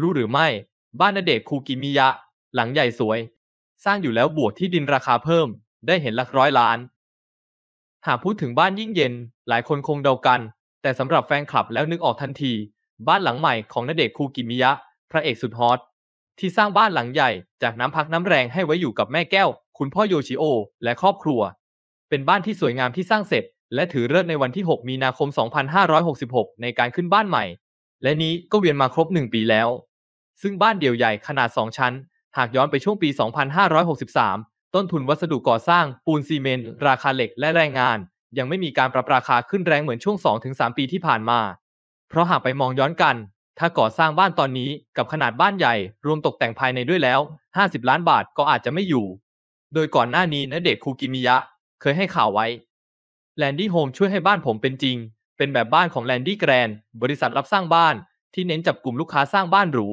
รู้หรือไม่บ้านนเดชคูกิมิยะหลังใหญ่สวย สร้างอยู่แล้วบวกที่ดินราคาเพิ่ม ได้เห็นหลักร้อยล้าน หากพูดถึงบ้านยิ่งเย็นหลายคนคงเดากัน แต่สำหรับแฟนคลับแล้วนึกออกทันที บ้านหลังใหม่ของนเดชคูกิมิยะ พระเอกสุดฮอต ที่สร้างบ้านหลังใหญ่จากน้ำพักน้ำแรงให้ไว้อยู่กับแม่แก้วคุณพ่อโยชิโอ และครอบครัว เป็นบ้านที่สวยงามที่สร้างเสร็จ และถือเลิกในวันที่ 6 มีนาคม 2566 ในการขึ้นบ้านใหม่ และนี้ก็เวียนมาครบ1ปีแล้วซึ่งบ้านเดี่ยวใหญ่ขนาด 2 ชั้น หากย้อนไปช่วงปี 2563 ต้นทุนวัสดุก่อสร้างปูนซีเมนต์ราคาเหล็กและแรงงาน ยังไม่มีการปรับราคาขึ้นแรงเหมือนช่วง 2-3 ปีที่ผ่านมา เพราะหากไปมองย้อนกัน ถ้าก่อสร้างบ้านตอนนี้กับขนาดบ้านใหญ่รวมตกแต่งภายในด้วยแล้ว 50 ล้านบาทก็อาจจะไม่อยู่ โดยก่อนหน้านี้นเดชคูกิมิยะเคยให้ข่าวไว้แลนดี้โฮมช่วยให้บ้านผมเป็นจริง เป็นแบบบ้านของแลนดี้แกรนบริษัทรับสร้างบ้านที่เน้นจับกลุ่มลูกค้าสร้างบ้านหรู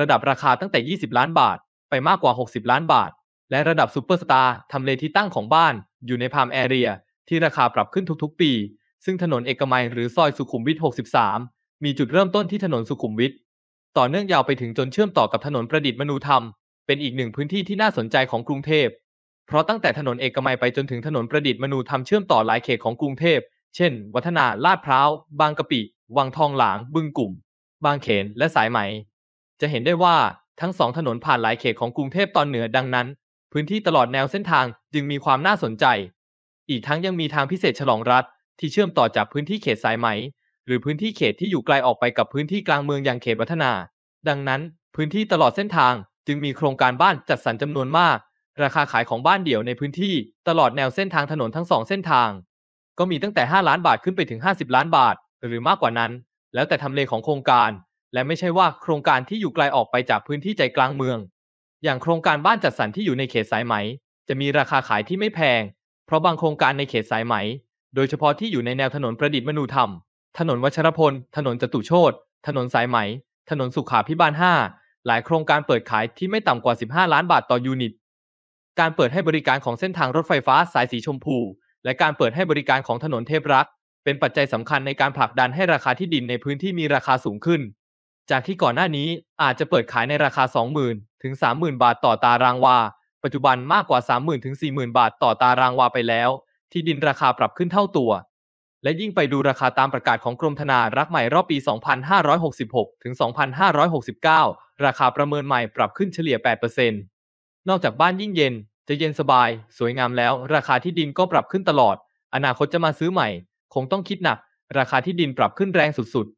ระดับราคาตั้งแต่ 20 ล้านบาท ไปมากกว่า 60 ล้านบาท และระดับซูเปอร์สตาร์ทำเลที่ตั้งของบ้าน อยู่ในพามแอเรีย ที่ราคาปรับขึ้นทุกๆ ปี ซึ่งถนนเอกมัยหรือซอยสุขุมวิท63 มีจุดเริ่มต้นที่ถนนสุขุมวิทต่อเนื่องยาวไปถึงจนเชื่อมต่อกับถนนประดิษฐ์มนูธรรมเป็นอีกหนึ่งพื้นที่ที่น่าสนใจของกรุงเทพเพราะตั้งแต่ถนนเอกมัยไปจนถึงถนนประดิษฐ์มนูธรรมเชื่อมต่อหลายเขตของกรุงเทพเช่น วัฒนาลาดพร้าวบางกะปิวังทองหลางบึงกลุ่ม บางเขนและสายไหมจะเห็นได้ว่าทั้งสองถนนผ่านหลายเขตของกรุงเทพตอนเหนือดังนั้น พื้นที่ตลอดแนวเส้นทางจึงมีความน่าสนใจ อีกทั้งยังมีทางพิเศษฉลองรัฐ ที่เชื่อมต่อจากพื้นที่เขตสายไหมหรือพื้นที่เขตที่อยู่ไกลออกไปกับพื้นที่กลางเมืองอย่างเขตวัฒนา ดังนั้นพื้นที่ตลอดเส้นทางจึงมีโครงการบ้านจัดสรรจำนวนมาก ราคาขายของบ้านเดี่ยวในพื้นที่ตลอดแนวเส้นทางถนนทั้งสองเส้นทาง ก็มีตั้งแต่5ล้านบาทขึ้นไปถึง50 ล้านบาทหรือมากกว่านั้น แล้วแต่ทำเลของโครงการและไม่ใช่ว่าโครงการที่อยู่ไกลออกไปจากพื้นที่ใจกลางเมือง อย่างโครงการบ้านจัดสรรที่อยู่ในเขตสายไหม จะมีราคาขายที่ไม่แพง เพราะบางโครงการในเขตสายไหม โดยเฉพาะที่อยู่ในแนวถนนประดิษฐ์มนูธรรม ถนนวชรพล ถนนจตุโชตถนนสายไหม ถนนสุขาพิบาล 5 หลายโครงการเปิดขายที่ไม่ต่ำกว่า 15 ล้านบาทต่อยูนิต การเปิดให้บริการของเส้นทางรถไฟฟ้า สายสีชมพูและการเปิดให้บริการของถนนเทพรัก เป็นปัจจัยสำคัญในการผลักดันให้ราคาที่ดินในพื้นที่มีราคาสูงขึ้นจากที่ก่อนหน้านี้อาจจะเปิดขายในราคา 20,000ถึง 30,000 บาทต่อตารางวา ปัจจุบันมากกว่า 30,000ถึง40,000 บาทต่อตารางวาไปแล้ว ที่ดินราคาปรับขึ้นเท่าตัว และยิ่งไปดูราคาตามประกาศของกรมธนารักษ์ใหม่รอบปี 2566ถึง2569 ราคาประเมินใหม่ปรับขึ้นเฉลี่ย 8%นอกจากบ้านยิ่งเย็น จะเย็นสบาย สวยงามแล้ว ราคาที่ดินก็ปรับขึ้นตลอด อนาคตจะมาซื้อใหม่ คงต้องคิดหนัก ราคาที่ดินปรับขึ้นแรงสุด